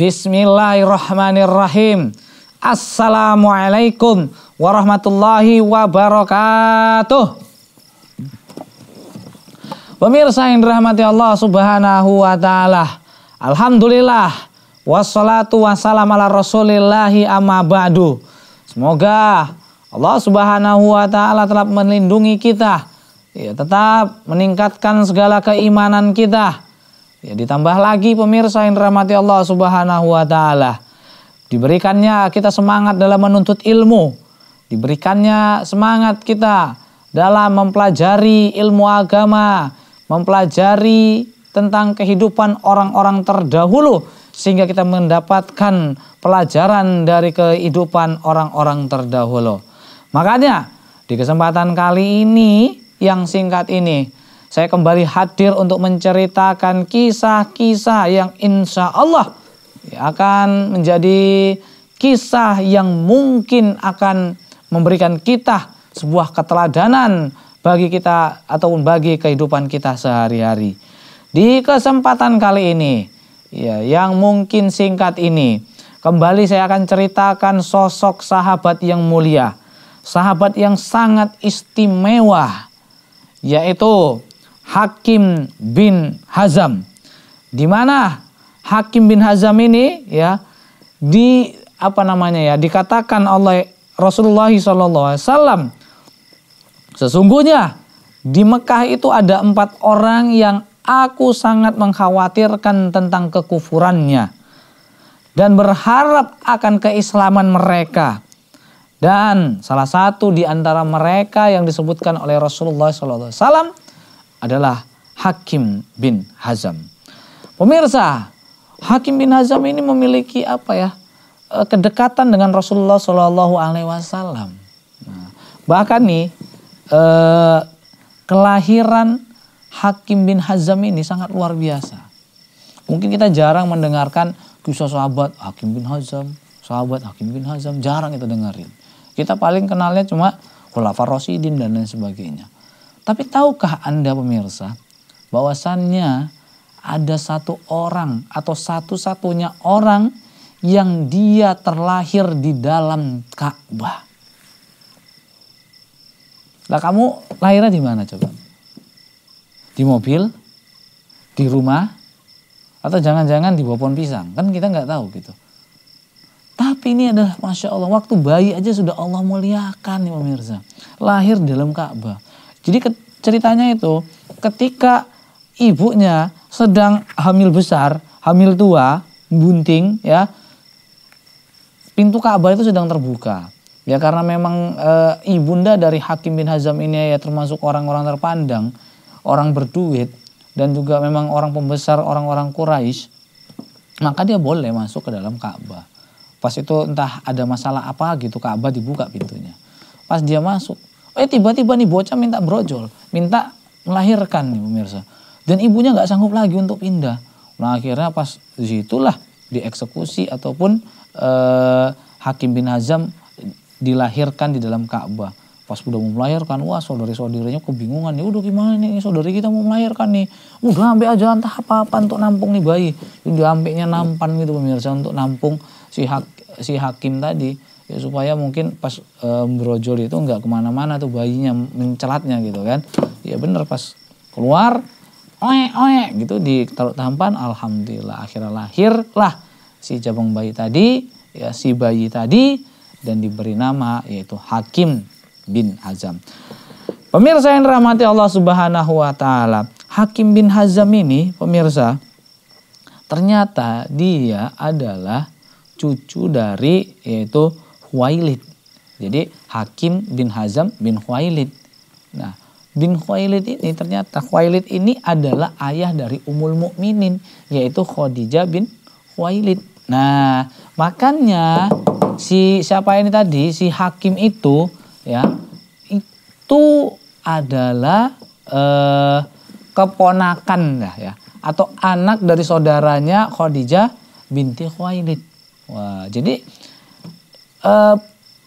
Bismillahirrahmanirrahim. Assalamualaikum warahmatullahi wabarakatuh. Pemirsa yang dirahmati Allah subhanahu wa ta'ala. Alhamdulillah. Wassalatu wassalam ala rasulillahi amma ba'du. Semoga Allah subhanahu wa ta'ala telah melindungi kita. Ya, tetap meningkatkan segala keimanan kita Ya, ditambah lagi pemirsa yang dirahmati Allah Subhanahu wa taala. Diberikannya kita semangat dalam menuntut ilmu. Diberikannya semangat kita dalam mempelajari ilmu agama, mempelajari tentang kehidupan orang-orang terdahulu sehingga kita mendapatkan pelajaran dari kehidupan orang-orang terdahulu. Makanya di kesempatan kali ini yang singkat ini saya kembali hadir untuk menceritakan kisah-kisah yang insya Allah ya akan menjadi kisah yang mungkin akan memberikan kita sebuah keteladanan bagi kita ataupun bagi kehidupan kita sehari-hari. Di kesempatan kali ini, ya, yang mungkin singkat ini, kembali saya akan ceritakan sosok sahabat yang mulia, sahabat yang sangat istimewa, yaitu Hakim bin Hazam. Di mana Hakim bin Hazam ini ya di apa namanya ya dikatakan oleh Rasulullah SAW sesungguhnya di Mekah itu ada empat orang yang aku sangat mengkhawatirkan tentang kekufurannya dan berharap akan keislaman mereka. Dan salah satu di antara mereka yang disebutkan oleh Rasulullah SAW adalah Hakim bin Hazam. Pemirsa, Hakim bin Hazam ini memiliki apa ya? Eh, kedekatan dengan Rasulullah Shallallahu Alaihi Wasallam. Nah, bahkan nih eh, kelahiran Hakim bin Hazam ini sangat luar biasa. Mungkin kita jarang mendengarkan kisah sahabat Hakim bin Hazam, sahabat Hakim bin Hazam, jarang kita dengerin. Kita paling kenalnya cuma Khulafar Rosidin dan lain sebagainya. Tapi tahukah Anda pemirsa bahwasannya ada satu orang atau satu-satunya orang yang dia terlahir di dalam Ka'bah. Lah kamu lahirnya di mana coba? Di mobil? Di rumah? Atau jangan-jangan di bawah pohon pisang? Kan kita nggak tahu gitu. Tapi ini adalah Masya Allah, waktu bayi aja sudah Allah muliakan nih pemirsa. Lahir dalam Ka'bah. Jadi ke, ceritanya itu ketika ibunya sedang hamil besar, hamil tua, bunting ya. Pintu Ka'bah itu sedang terbuka. Ya karena memang e, ibunda dari Hakim bin Hazam ini ya termasuk orang-orang terpandang, orang berduit dan juga memang orang pembesar orang-orang Quraisy, maka dia boleh masuk ke dalam Ka'bah. Pas itu entah ada masalah apa gitu Ka'bah dibuka pintunya. Pas dia masuk, Eh tiba-tiba nih bocah minta brojol, minta melahirkan nih pemirsa. Dan ibunya nggak sanggup lagi untuk pindah. Nah akhirnya pas disitulah dieksekusi ataupun eh, Hakim bin Hazam dilahirkan di dalam Ka'bah. Pas udah mau melahirkan, wah saudari-saudarinya kebingungan ya Udah gimana nih saudari kita mau melahirkan nih. Udah ambil aja entah apa-apa untuk nampung nih bayi. Udah ambilnya nampan gitu pemirsa untuk nampung si, hak, si Hakim tadi ya supaya mungkin pas e, eh, brojol itu nggak kemana-mana tuh bayinya mencelatnya gitu kan ya bener pas keluar oe oe gitu di ditaruh tampan alhamdulillah akhirnya lahir lah si jabang bayi tadi ya si bayi tadi dan diberi nama yaitu Hakim bin Hazam pemirsa yang rahmati Allah subhanahu wa taala Hakim bin Hazam ini pemirsa ternyata dia adalah cucu dari yaitu Khuailid, Jadi Hakim bin Hazam bin Khuailid. Nah, bin Khuailid ini ternyata Khuailid ini adalah ayah dari Umul Mukminin yaitu Khadijah bin Khuailid. Nah, makanya si siapa ini tadi si Hakim itu ya itu adalah eh, keponakan ya atau anak dari saudaranya Khadijah binti Khuailid. Wah, jadi Eh,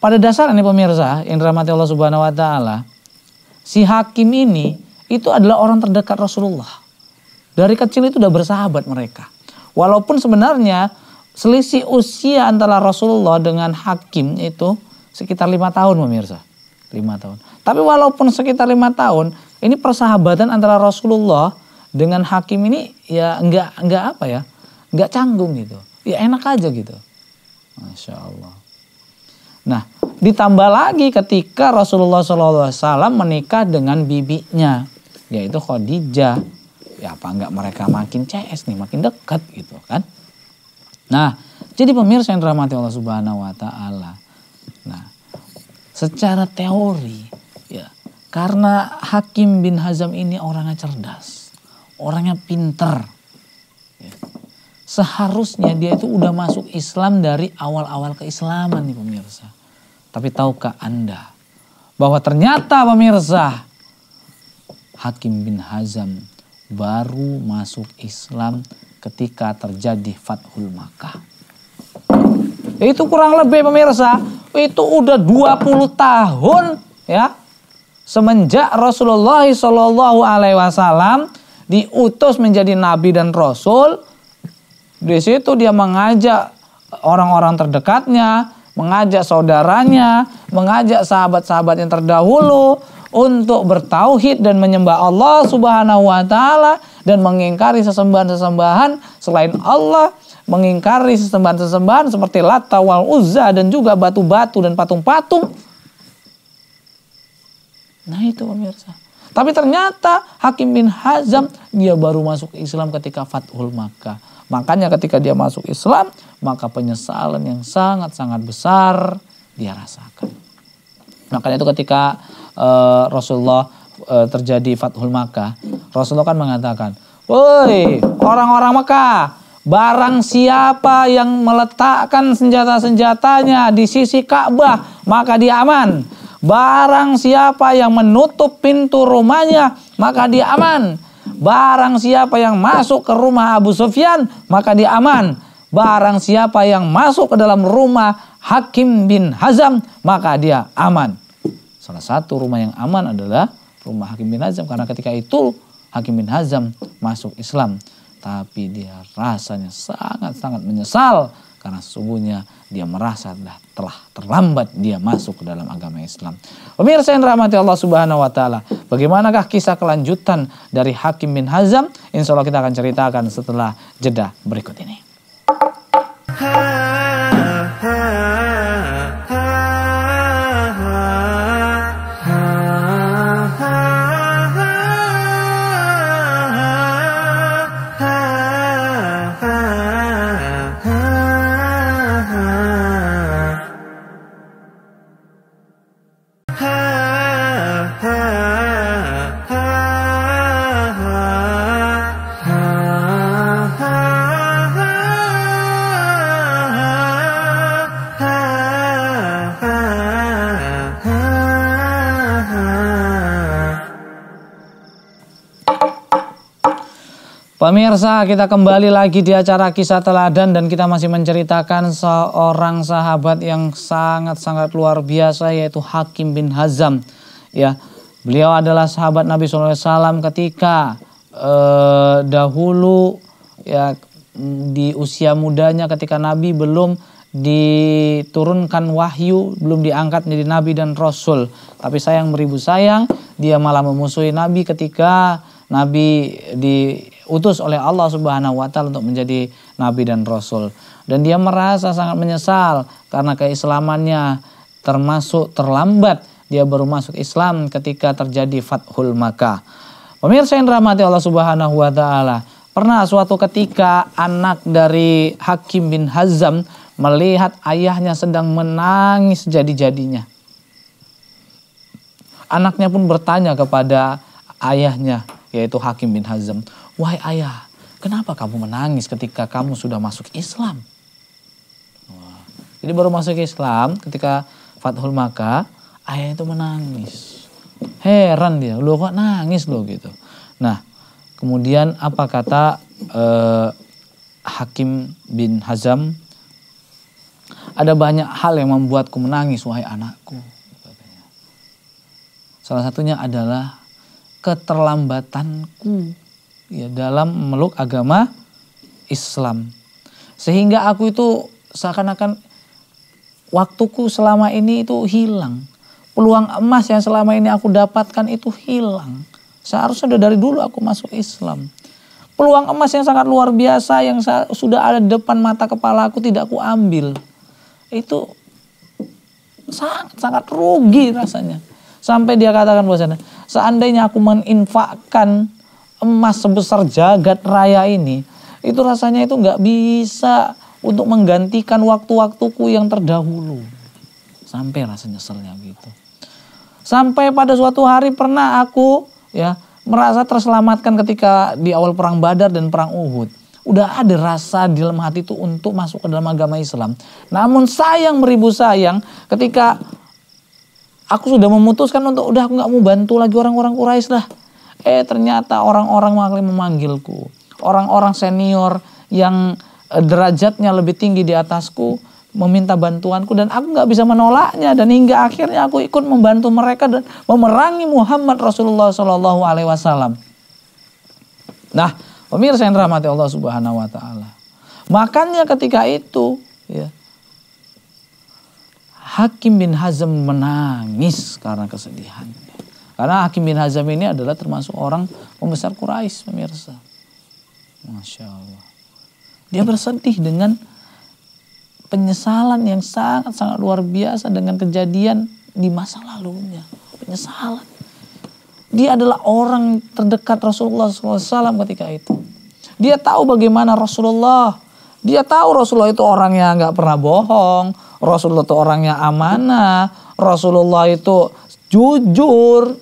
pada dasarnya pemirsa yang dirahmati Allah Subhanahu wa taala, si hakim ini itu adalah orang terdekat Rasulullah. Dari kecil itu udah bersahabat mereka. Walaupun sebenarnya selisih usia antara Rasulullah dengan hakim itu sekitar lima tahun pemirsa. Lima tahun. Tapi walaupun sekitar lima tahun, ini persahabatan antara Rasulullah dengan hakim ini ya enggak enggak apa ya, enggak canggung gitu. Ya enak aja gitu. Masya Allah. Nah, ditambah lagi ketika Rasulullah SAW menikah dengan bibinya, yaitu Khadijah. Ya apa enggak mereka makin CS nih, makin dekat gitu kan. Nah, jadi pemirsa yang dirahmati Allah Subhanahu wa taala. Nah, secara teori ya, karena Hakim bin Hazam ini orangnya cerdas, orangnya pinter, seharusnya dia itu udah masuk Islam dari awal-awal keislaman nih pemirsa. Tapi tahukah Anda bahwa ternyata pemirsa Hakim bin Hazam baru masuk Islam ketika terjadi Fathul Makkah. Itu kurang lebih pemirsa, itu udah 20 tahun ya semenjak Rasulullah Shallallahu alaihi wasallam diutus menjadi nabi dan rasul di situ dia mengajak orang-orang terdekatnya, mengajak saudaranya, mengajak sahabat-sahabat yang terdahulu untuk bertauhid dan menyembah Allah Subhanahu wa taala dan mengingkari sesembahan-sesembahan selain Allah, mengingkari sesembahan-sesembahan seperti Lata wal Uzza dan juga batu-batu dan patung-patung. Nah itu pemirsa. Tapi ternyata Hakim bin Hazam dia baru masuk Islam ketika Fathul Makkah. Makanya ketika dia masuk Islam, maka penyesalan yang sangat-sangat besar dia rasakan. Makanya itu ketika uh, Rasulullah uh, terjadi Fathul Makkah, Rasulullah kan mengatakan, "Woi, orang-orang Makkah, Barang siapa yang meletakkan senjata-senjatanya di sisi Ka'bah, maka dia aman. Barang siapa yang menutup pintu rumahnya, maka dia aman. Barang siapa yang masuk ke rumah Abu Sufyan, maka dia aman. Barang siapa yang masuk ke dalam rumah Hakim bin Hazam, maka dia aman. Salah satu rumah yang aman adalah rumah Hakim bin Hazam karena ketika itu Hakim bin Hazam masuk Islam. Tapi dia rasanya sangat-sangat menyesal karena sesungguhnya dia merasa dah telah terlambat dia masuk ke dalam agama Islam. Pemirsa yang dirahmati Allah Subhanahu wa taala, bagaimanakah kisah kelanjutan dari Hakim bin Hazam? Insya Allah kita akan ceritakan setelah jeda berikut ini. Hai. Pemirsa, kita kembali lagi di acara kisah teladan dan kita masih menceritakan seorang sahabat yang sangat-sangat luar biasa yaitu Hakim bin Hazam. Ya, beliau adalah sahabat Nabi SAW ketika eh, dahulu ya di usia mudanya ketika Nabi belum diturunkan wahyu, belum diangkat menjadi nabi dan rasul. Tapi sayang beribu sayang, dia malah memusuhi Nabi ketika Nabi di diutus oleh Allah Subhanahu wa taala untuk menjadi nabi dan rasul. Dan dia merasa sangat menyesal karena keislamannya termasuk terlambat. Dia baru masuk Islam ketika terjadi Fathul Makkah. Pemirsa yang dirahmati Allah Subhanahu wa taala, pernah suatu ketika anak dari Hakim bin Hazam melihat ayahnya sedang menangis jadi-jadinya. Anaknya pun bertanya kepada ayahnya, yaitu Hakim bin Hazam. Wahai ayah, kenapa kamu menangis ketika kamu sudah masuk Islam? Jadi baru masuk Islam ketika Fathul Maka ayah itu menangis. Heran dia, lo kok nangis lo gitu. Nah, kemudian apa kata eh, Hakim bin Hazam? Ada banyak hal yang membuatku menangis, wahai anakku. Salah satunya adalah keterlambatanku hmm ya, dalam meluk agama Islam. Sehingga aku itu seakan-akan waktuku selama ini itu hilang. Peluang emas yang selama ini aku dapatkan itu hilang. Seharusnya dari dulu aku masuk Islam. Peluang emas yang sangat luar biasa yang sudah ada di depan mata kepala aku tidak aku ambil. Itu sangat-sangat rugi rasanya. Sampai dia katakan bahwasanya, seandainya aku meninfakkan emas sebesar jagat raya ini, itu rasanya itu nggak bisa untuk menggantikan waktu-waktuku yang terdahulu. Sampai rasa nyeselnya gitu. Sampai pada suatu hari pernah aku ya merasa terselamatkan ketika di awal perang Badar dan perang Uhud udah ada rasa di dalam hati itu untuk masuk ke dalam agama Islam. Namun sayang beribu sayang ketika aku sudah memutuskan untuk udah aku nggak mau bantu lagi orang-orang Quraisy lah. Eh ternyata orang-orang makin memanggilku. Orang-orang senior yang eh, derajatnya lebih tinggi di atasku meminta bantuanku dan aku nggak bisa menolaknya dan hingga akhirnya aku ikut membantu mereka dan memerangi Muhammad Rasulullah Shallallahu Alaihi Wasallam. Nah, pemirsa yang rahmati Allah Subhanahu Wa Taala. Makanya ketika itu, ya, Hakim bin Hazm menangis karena kesedihannya. Karena Hakim bin Hazam ini adalah termasuk orang pembesar Quraisy pemirsa. Masya Allah. Dia bersedih dengan penyesalan yang sangat-sangat luar biasa dengan kejadian di masa lalunya. Penyesalan. Dia adalah orang terdekat Rasulullah SAW ketika itu. Dia tahu bagaimana Rasulullah. Dia tahu Rasulullah itu orang yang nggak pernah bohong. Rasulullah itu orang yang amanah. Rasulullah itu jujur.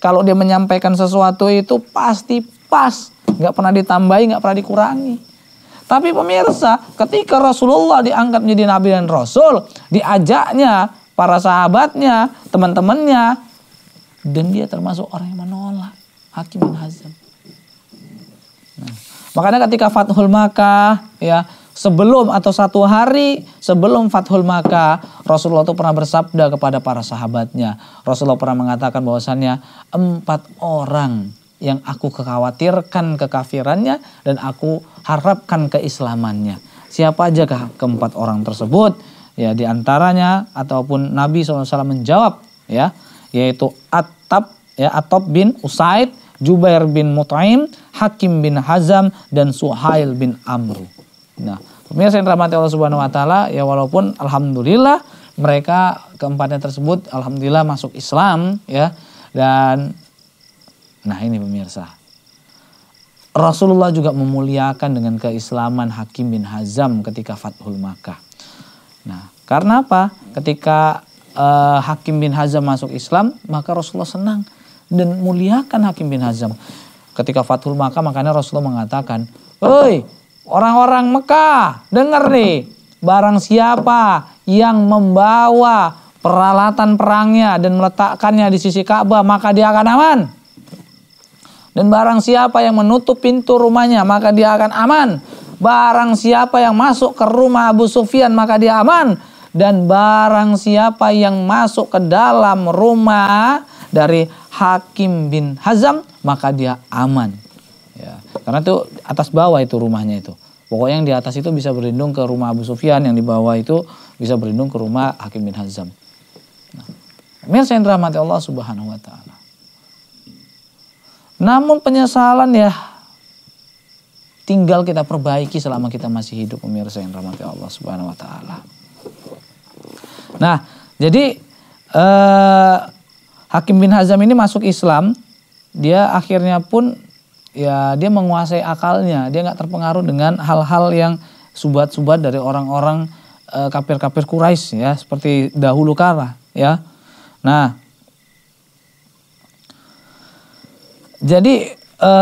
Kalau dia menyampaikan sesuatu itu pasti pas. Nggak pernah ditambahi, nggak pernah dikurangi. Tapi pemirsa, ketika Rasulullah diangkat menjadi nabi dan rasul, diajaknya para sahabatnya, teman-temannya, dan dia termasuk orang yang menolak Hakim Al-Hazm. Nah, makanya ketika Fathul Makkah, ya sebelum atau satu hari sebelum Fathul Maka Rasulullah itu pernah bersabda kepada para sahabatnya. Rasulullah pernah mengatakan bahwasannya empat orang yang aku kekhawatirkan kekafirannya dan aku harapkan keislamannya. Siapa aja keempat orang tersebut? Ya diantaranya ataupun Nabi SAW menjawab ya yaitu Atab ya Atab bin Usaid, Jubair bin Mutaim, Hakim bin Hazam dan Suhail bin Amru. Nah, Pemirsa yang dirahmati Allah Subhanahu wa taala, ya walaupun alhamdulillah mereka keempatnya tersebut alhamdulillah masuk Islam ya dan nah ini pemirsa. Rasulullah juga memuliakan dengan keislaman Hakim bin Hazam ketika Fathul Makkah. Nah, karena apa? Ketika uh, Hakim bin Hazam masuk Islam, maka Rasulullah senang dan muliakan Hakim bin Hazam. Ketika Fathul Makkah, makanya Rasulullah mengatakan, "Woi, Orang-orang Mekah, dengar nih. Barang siapa yang membawa peralatan perangnya dan meletakkannya di sisi Ka'bah, maka dia akan aman. Dan barang siapa yang menutup pintu rumahnya, maka dia akan aman. Barang siapa yang masuk ke rumah Abu Sufyan, maka dia aman. Dan barang siapa yang masuk ke dalam rumah dari Hakim bin Hazam, maka dia aman. Ya. Karena itu atas bawah itu rumahnya itu. Pokoknya yang di atas itu bisa berlindung ke rumah Abu Sufyan, yang di bawah itu bisa berlindung ke rumah Hakim bin Hazam. Nah, Mirsa yang dirahmati Allah subhanahu wa ta'ala. Namun penyesalan ya tinggal kita perbaiki selama kita masih hidup pemirsa yang dirahmati Allah subhanahu wa ta'ala. Nah, jadi eh, Hakim bin Hazam ini masuk Islam, dia akhirnya pun ya dia menguasai akalnya dia nggak terpengaruh dengan hal-hal yang subat-subat dari orang-orang e, kafir-kafir Quraisy ya seperti dahulu kala ya nah jadi e,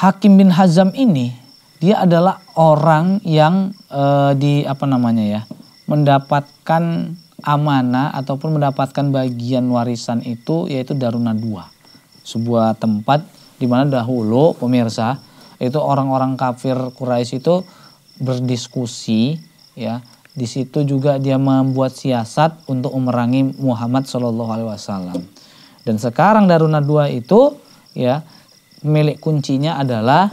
Hakim bin Hazam ini dia adalah orang yang e, di apa namanya ya mendapatkan amanah ataupun mendapatkan bagian warisan itu yaitu Daruna dua sebuah tempat di mana dahulu pemirsa itu orang-orang kafir Quraisy itu berdiskusi ya di situ juga dia membuat siasat untuk memerangi Muhammad Shallallahu Alaihi Wasallam dan sekarang Daruna dua itu ya milik kuncinya adalah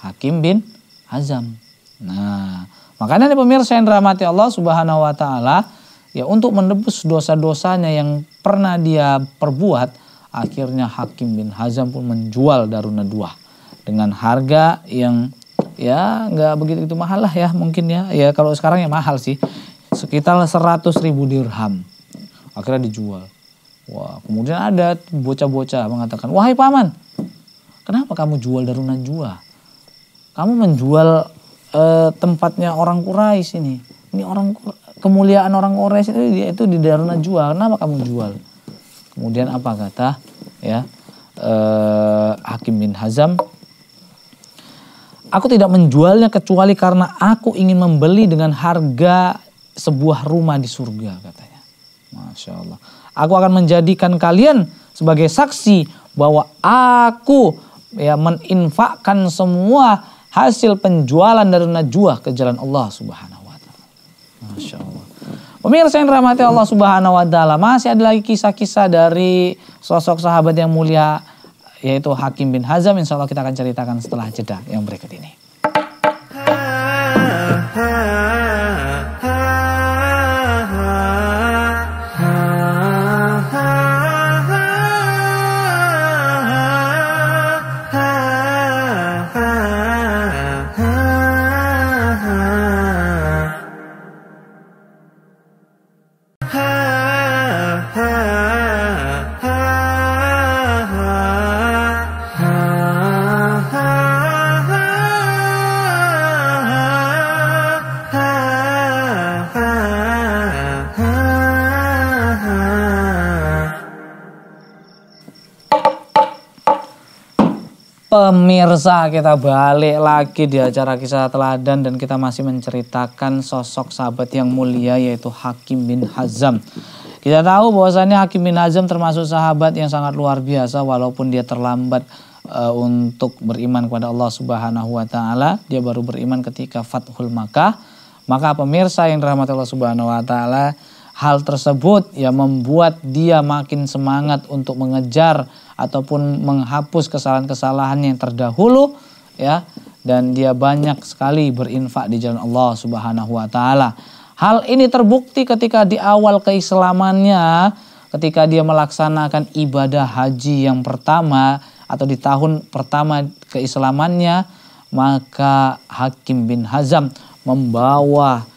Hakim bin Hazam. Nah, makanya nih pemirsa yang dirahmati Allah Subhanahu wa taala, ya untuk menebus dosa-dosanya yang pernah dia perbuat, akhirnya Hakim bin Hazam pun menjual Daruna Dua dengan harga yang ya nggak begitu itu mahal lah ya mungkin ya ya kalau sekarang ya mahal sih sekitar 100 ribu dirham akhirnya dijual wah kemudian ada bocah-bocah mengatakan wahai paman kenapa kamu jual Daruna Dua kamu menjual eh, tempatnya orang Quraisy ini ini orang kemuliaan orang Quraisy itu itu di Daruna jual kenapa kamu jual Kemudian apa kata ya eh, Hakim bin Hazam? Aku tidak menjualnya kecuali karena aku ingin membeli dengan harga sebuah rumah di surga katanya. Masya Allah. Aku akan menjadikan kalian sebagai saksi bahwa aku ya meninfakkan semua hasil penjualan dari najwa ke jalan Allah Subhanahu wa taala. Masya Allah. Pemirsa yang dirahmati Allah Subhanahu wa taala, masih ada lagi kisah-kisah dari sosok sahabat yang mulia yaitu Hakim bin Hazam. Insya Allah kita akan ceritakan setelah jeda yang berikut ini. Pemirsa kita balik lagi di acara kisah teladan dan kita masih menceritakan sosok sahabat yang mulia yaitu Hakim bin Hazam. Kita tahu bahwasannya Hakim bin Hazam termasuk sahabat yang sangat luar biasa walaupun dia terlambat uh, untuk beriman kepada Allah Subhanahu wa taala. Dia baru beriman ketika Fathul Makkah. Maka pemirsa yang dirahmati Allah Subhanahu wa taala, hal tersebut ya membuat dia makin semangat untuk mengejar ataupun menghapus kesalahan-kesalahan yang terdahulu ya dan dia banyak sekali berinfak di jalan Allah Subhanahu wa taala. Hal ini terbukti ketika di awal keislamannya ketika dia melaksanakan ibadah haji yang pertama atau di tahun pertama keislamannya maka Hakim bin Hazam membawa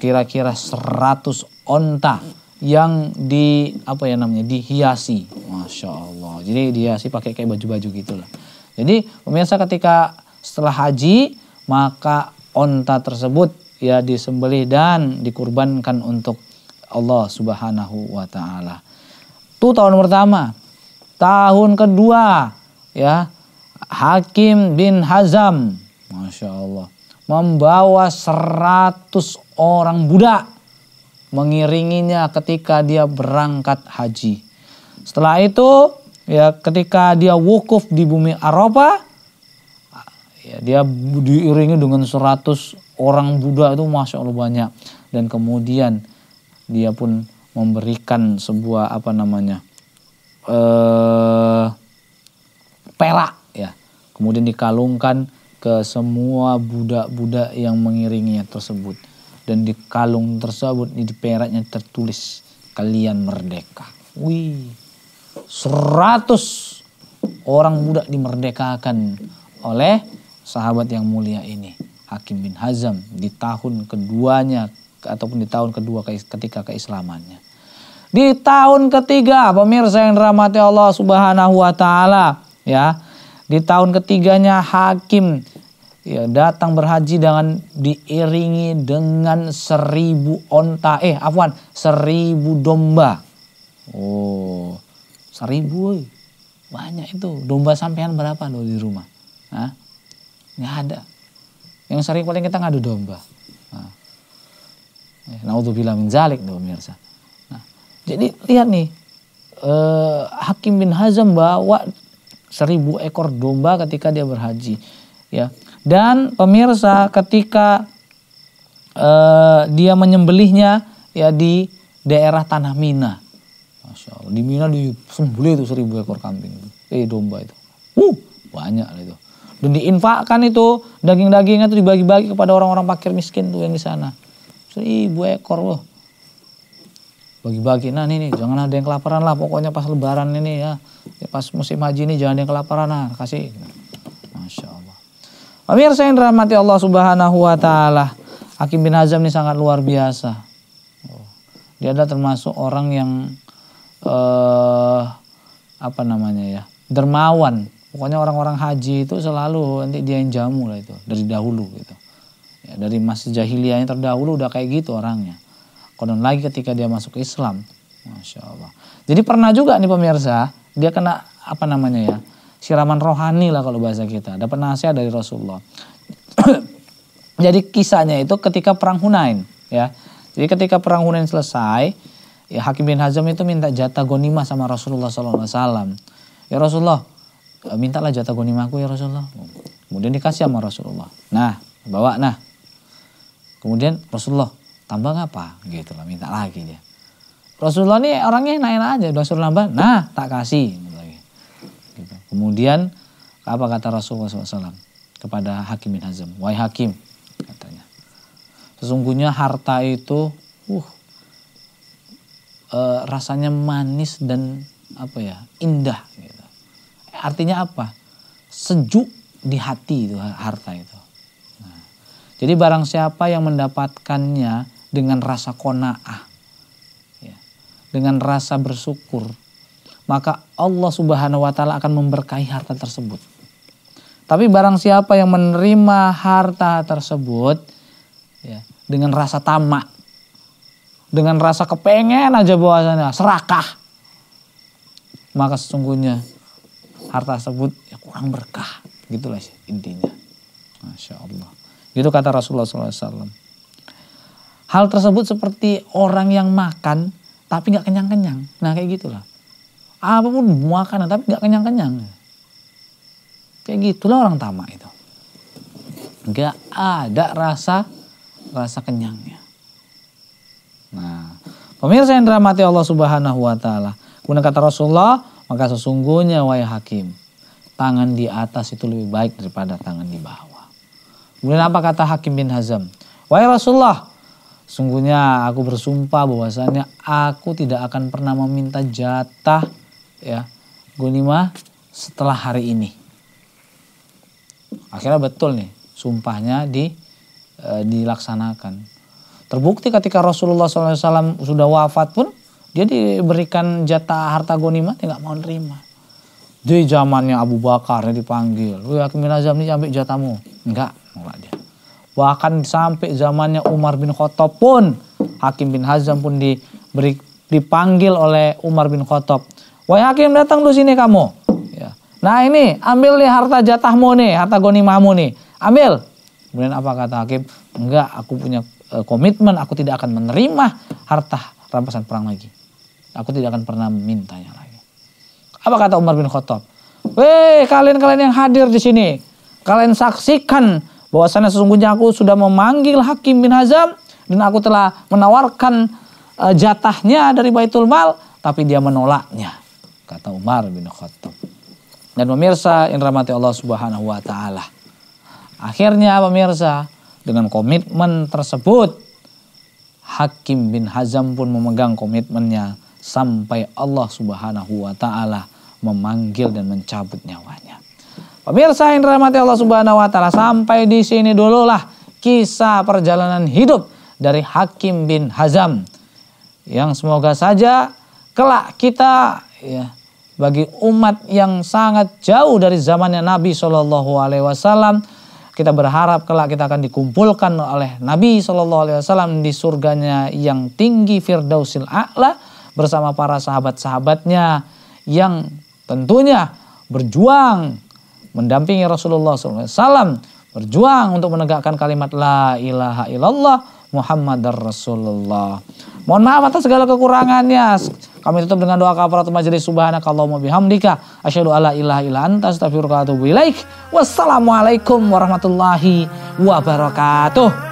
kira-kira 100 onta yang di apa ya namanya dihiasi masya allah jadi dihiasi pakai kayak baju-baju gitulah jadi pemirsa ketika setelah haji maka onta tersebut ya disembelih dan dikurbankan untuk Allah subhanahu wa taala itu tahun pertama tahun kedua ya Hakim bin Hazam masya allah membawa seratus orang budak mengiringinya ketika dia berangkat haji. Setelah itu ya ketika dia wukuf di bumi Eropa, ya dia diiringi dengan 100 orang Buddha itu masya Allah banyak dan kemudian dia pun memberikan sebuah apa namanya eh, perak ya kemudian dikalungkan ke semua budak-budak yang mengiringinya tersebut dan di kalung tersebut di peraknya tertulis kalian merdeka. Wih, seratus orang muda dimerdekakan oleh sahabat yang mulia ini. Hakim bin Hazam di tahun keduanya ataupun di tahun kedua ketika keislamannya. Di tahun ketiga pemirsa yang dirahmati Allah Subhanahu wa taala ya. Di tahun ketiganya Hakim ya, datang berhaji dengan diiringi dengan seribu onta eh afwan seribu domba oh seribu banyak itu domba sampean berapa lo di rumah Hah? nggak ada yang sering paling kita ngadu domba nah, naudzubillah min zalik tuh pemirsa nah, jadi lihat nih eh, Hakim bin Hazam bawa seribu ekor domba ketika dia berhaji ya dan pemirsa ketika eh, dia menyembelihnya ya di daerah tanah Mina. Masya Allah. Di Mina disembelih itu seribu ekor kambing. Eh domba itu. Uh, banyak lah itu. Dan diinfakkan itu daging-dagingnya itu dibagi-bagi kepada orang-orang pakir miskin tuh yang di sana. Seribu ekor loh. Bagi-bagi. Nah ini nih jangan ada yang kelaparan lah. Pokoknya pas lebaran ini ya. Pas musim haji ini jangan ada yang kelaparan lah. Kasih. Masya Pemirsa yang dirahmati Allah Subhanahu wa taala, Hakim bin Hazam ini sangat luar biasa. Oh, dia adalah termasuk orang yang eh apa namanya ya? dermawan. Pokoknya orang-orang haji itu selalu nanti dia yang jamu lah itu dari dahulu gitu. Ya, dari masa jahiliyahnya terdahulu udah kayak gitu orangnya. Konon lagi ketika dia masuk Islam, Masya Allah. Jadi pernah juga nih pemirsa, dia kena apa namanya ya, siraman rohani lah kalau bahasa kita. Dapat nasihat dari Rasulullah. Jadi kisahnya itu ketika perang Hunain, ya. Jadi ketika perang Hunain selesai, ya Hakim bin Hazam itu minta jatah gonimah sama Rasulullah SAW. Ya Rasulullah, e, mintalah jatah gonimahku ya Rasulullah. Kemudian dikasih sama Rasulullah. Nah, bawa nah. Kemudian Rasulullah, tambah apa? Gitu lah, minta lagi dia. Rasulullah ini orangnya enak-enak aja, udah suruh nambah, nah tak kasih Kemudian apa kata Rasulullah SAW kepada Hakim bin Hazm? Wahai Hakim, katanya. Sesungguhnya harta itu, uh, eh, rasanya manis dan apa ya, indah. Gitu. Artinya apa? Sejuk di hati itu harta itu. Nah, jadi barang siapa yang mendapatkannya dengan rasa kona'ah, ya, dengan rasa bersyukur, maka Allah Subhanahu wa taala akan memberkahi harta tersebut. Tapi barang siapa yang menerima harta tersebut ya, dengan rasa tamak, dengan rasa kepengen aja bahwasanya serakah, maka sesungguhnya harta tersebut ya kurang berkah. Gitulah intinya. Masya Allah. Gitu kata Rasulullah SAW. Hal tersebut seperti orang yang makan tapi gak kenyang-kenyang. Nah kayak gitulah apapun makanan tapi nggak kenyang-kenyang. Kayak gitulah orang tamak itu. Nggak ada rasa rasa kenyangnya. Nah, pemirsa yang dirahmati Allah Subhanahu wa taala. guna kata Rasulullah, maka sesungguhnya wahai hakim, tangan di atas itu lebih baik daripada tangan di bawah. Kemudian apa kata Hakim bin Hazam? Wahai Rasulullah, sungguhnya aku bersumpah bahwasanya aku tidak akan pernah meminta jatah ya gunima setelah hari ini akhirnya betul nih sumpahnya di e, dilaksanakan terbukti ketika Rasulullah SAW sudah wafat pun dia diberikan jatah harta gonima tidak mau nerima di zamannya Abu Bakar yang dipanggil wah kemana zaman ini sampai jatamu enggak nggak dia bahkan sampai zamannya Umar bin Khattab pun Hakim bin Hazam pun diberi dipanggil oleh Umar bin Khattab Wahai hakim datang tuh sini kamu. Ya. Nah ini ambil nih harta jatahmu nih, harta goni mamu nih. Ambil. Kemudian apa kata hakim? Enggak, aku punya uh, komitmen, aku tidak akan menerima harta rampasan perang lagi. Aku tidak akan pernah mintanya lagi. Apa kata Umar bin Khattab? Weh, kalian-kalian yang hadir di sini, kalian saksikan bahwasanya sesungguhnya aku sudah memanggil Hakim bin Hazam dan aku telah menawarkan uh, jatahnya dari Baitul Mal, tapi dia menolaknya kata Umar bin Khattab. Dan pemirsa yang rahmati Allah Subhanahu wa taala. Akhirnya pemirsa dengan komitmen tersebut Hakim bin Hazam pun memegang komitmennya sampai Allah Subhanahu wa taala memanggil dan mencabut nyawanya. Pemirsa yang dirahmati Allah Subhanahu wa taala, sampai di sini dululah kisah perjalanan hidup dari Hakim bin Hazam yang semoga saja kelak kita ya bagi umat yang sangat jauh dari zamannya Nabi Shallallahu Alaihi Wasallam. Kita berharap kelak kita akan dikumpulkan oleh Nabi Shallallahu Alaihi Wasallam di surganya yang tinggi Firdausil A'la bersama para sahabat-sahabatnya yang tentunya berjuang mendampingi Rasulullah SAW berjuang untuk menegakkan kalimat la ilaha illallah Muhammadar Rasulullah. Mohon maaf atas segala kekurangannya. Kami tutup dengan doa kafarat majelis subhanakallahumma bihamdika asyhadu alla ilaha illa anta astaghfiruka wa atubu ilaik. Wassalamualaikum warahmatullahi wabarakatuh.